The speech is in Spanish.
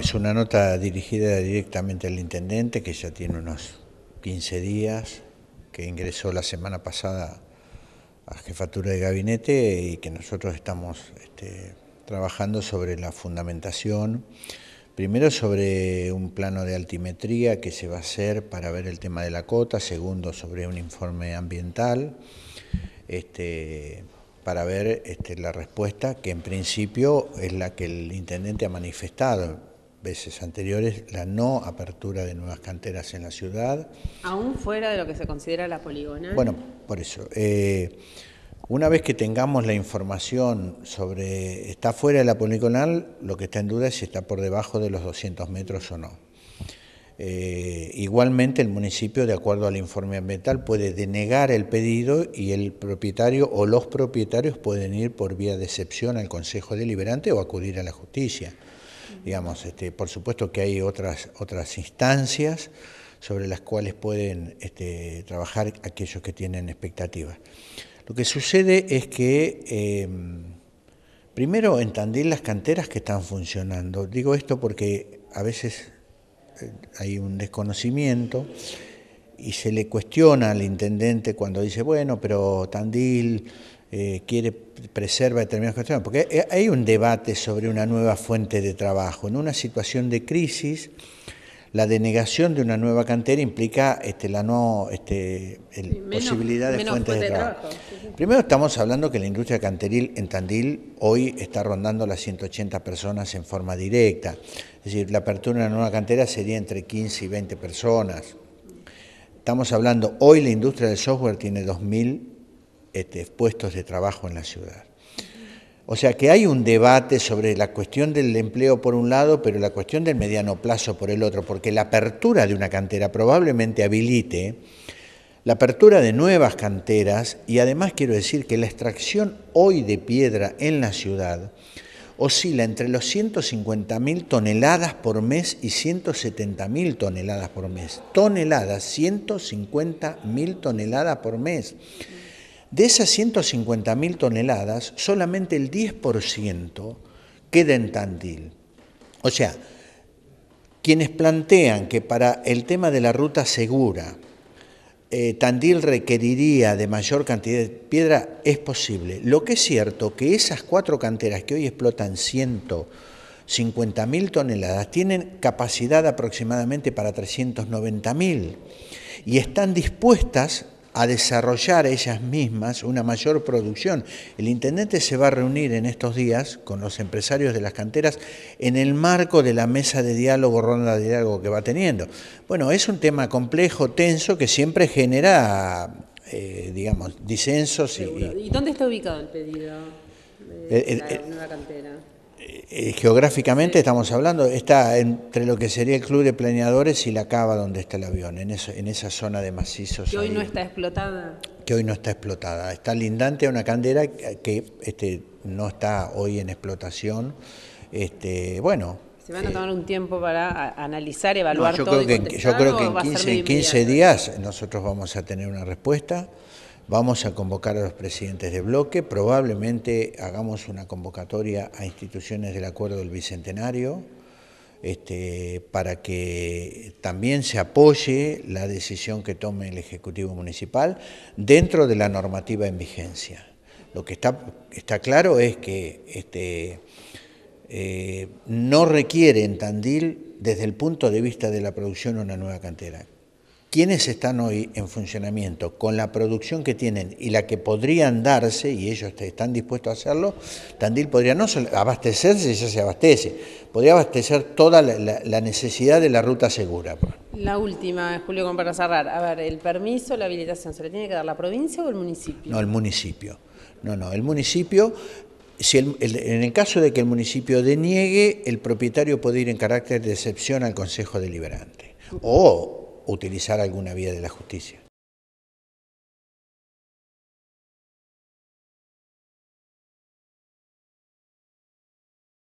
Es una nota dirigida directamente al intendente que ya tiene unos 15 días, que ingresó la semana pasada a jefatura de gabinete y que nosotros estamos este, trabajando sobre la fundamentación. Primero sobre un plano de altimetría que se va a hacer para ver el tema de la cota, segundo sobre un informe ambiental, este, para ver este, la respuesta que en principio es la que el intendente ha manifestado veces anteriores la no apertura de nuevas canteras en la ciudad. Aún fuera de lo que se considera la poligonal. Bueno, por eso. Eh, una vez que tengamos la información sobre está fuera de la poligonal, lo que está en duda es si está por debajo de los 200 metros o no. Eh, igualmente, el municipio, de acuerdo al informe ambiental, puede denegar el pedido y el propietario o los propietarios pueden ir por vía de excepción al Consejo Deliberante o acudir a la justicia. Digamos, este, por supuesto que hay otras, otras instancias sobre las cuales pueden este, trabajar aquellos que tienen expectativas. Lo que sucede es que, em, primero, en Tandil las canteras que están funcionando, digo esto porque a veces eh, hay un desconocimiento y se le cuestiona al intendente cuando dice, bueno, pero Tandil eh, quiere preserva determinadas cuestiones, porque eh, hay un debate sobre una nueva fuente de trabajo. En una situación de crisis, la denegación de una nueva cantera implica este, la no este, posibilidad de fuentes de trabajo. Primero estamos hablando que la industria canteril en Tandil hoy está rondando las 180 personas en forma directa. Es decir, la apertura de una nueva cantera sería entre 15 y 20 personas. Estamos hablando, hoy la industria del software tiene 2.000 este, puestos de trabajo en la ciudad. O sea que hay un debate sobre la cuestión del empleo por un lado, pero la cuestión del mediano plazo por el otro, porque la apertura de una cantera probablemente habilite la apertura de nuevas canteras y además quiero decir que la extracción hoy de piedra en la ciudad oscila entre los 150.000 toneladas por mes y 170.000 toneladas por mes. Toneladas, 150.000 toneladas por mes. De esas 150.000 toneladas, solamente el 10% queda en Tandil. O sea, quienes plantean que para el tema de la ruta segura, eh, Tandil requeriría de mayor cantidad de piedra, es posible. Lo que es cierto que esas cuatro canteras que hoy explotan 150.000 toneladas tienen capacidad aproximadamente para 390.000 y están dispuestas a desarrollar ellas mismas una mayor producción. El intendente se va a reunir en estos días con los empresarios de las canteras en el marco de la mesa de diálogo, ronda de diálogo que va teniendo. Bueno, es un tema complejo, tenso, que siempre genera, eh, digamos, disensos. Y, y, dónde está ubicado el pedido de eh, eh, la cantera? Eh, geográficamente estamos hablando, está entre lo que sería el club de planeadores y la cava donde está el avión, en, eso, en esa zona de macizos. Que hoy no está explotada. Que hoy no está explotada. Está lindante a una candera que este, no está hoy en explotación. Este, bueno. Se van a eh, tomar un tiempo para analizar, evaluar yo todo. Creo que, yo creo que en 15, en 15 días nosotros vamos a tener una respuesta. Vamos a convocar a los presidentes de bloque, probablemente hagamos una convocatoria a instituciones del Acuerdo del Bicentenario este, para que también se apoye la decisión que tome el Ejecutivo Municipal dentro de la normativa en vigencia. Lo que está, claro es que este, eh, no requiere en Tandil, desde el punto de vista de la producción, una nueva cantera quienes están hoy en funcionamiento, con la producción que tienen y la que podrían darse, y ellos están dispuestos a hacerlo, Tandil podría no solo abastecerse, ya se abastece, podría abastecer toda la, necesidad de la ruta segura. La última, Julio, con para cerrar. A ver, el permiso, la habilitación, ¿se le tiene que dar la provincia o el municipio? No, el municipio. No, no, el municipio si en el caso de que el municipio deniegue, el propietario puede ir en carácter de excepción al Consejo Deliberante. O utilizar alguna vía de la justicia.